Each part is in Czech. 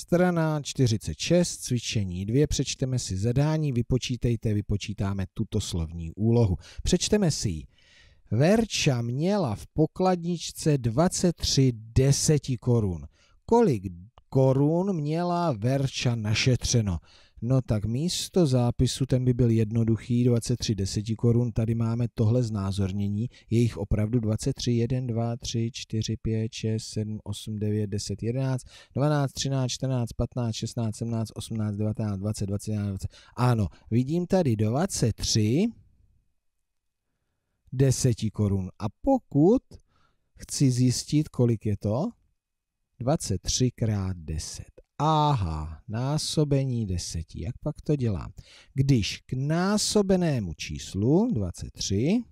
Strana 46, cvičení 2, přečteme si zadání, vypočítejte, vypočítáme tuto slovní úlohu. Přečteme si ji. Verča měla v pokladničce 23 korun. Kolik korun měla Verča našetřeno? No tak místo zápisu, ten by byl jednoduchý, 23 10 korun, tady máme tohle znázornění, je jich opravdu 23, 1, 2, 3, 4, 5, 6, 7, 8, 9, 10, 11, 12, 13, 14, 15, 16, 17, 18, 19, 20, 21, 20. Ano, vidím tady 23 10 korun. A pokud chci zjistit, kolik je to, 23 krát 10. Aha, násobení deseti. Jak pak to dělám? Když k násobenému číslu 23,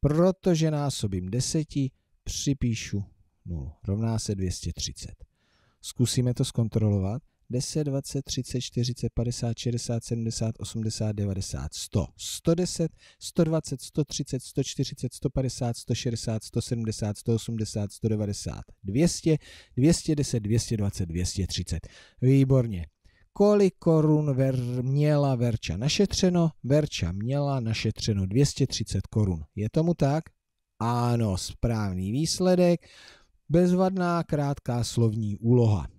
protože násobím deseti, připíšu 0. Rovná se 230. Zkusíme to zkontrolovat. 10, 20, 30, 40, 50, 60, 70, 80, 90, 100, 110, 120, 130, 140, 150, 160, 170, 180, 190, 200, 210, 220, 230. Výborně. Kolik korun ver, měla Verča našetřeno? Verča měla našetřeno 230 korun. Je tomu tak? Ano, správný výsledek. Bezvadná krátká slovní úloha.